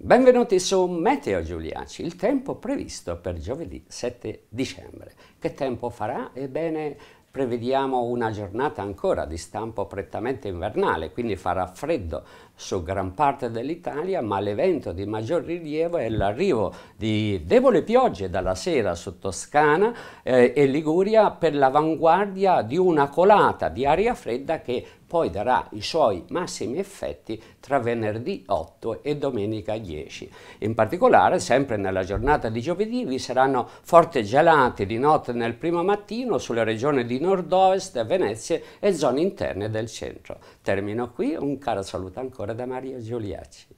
Benvenuti su Meteo Giuliaci, il tempo previsto per giovedì 7 dicembre. Che tempo farà? Ebbene, prevediamo una giornata ancora di stampo prettamente invernale, quindi farà freddo su gran parte dell'Italia, ma l'evento di maggior rilievo è l'arrivo di debole piogge dalla sera su Toscana eh, e Liguria per l'avanguardia di una colata di aria fredda che poi darà i suoi massimi effetti tra venerdì 8 e domenica 10. In particolare, sempre nella giornata di giovedì, vi saranno forti gelate di notte nel primo mattino sulle regioni di nord-ovest a Venezia e zone interne del centro. Termino qui, un caro saluto ancora da Maria Giuliacci.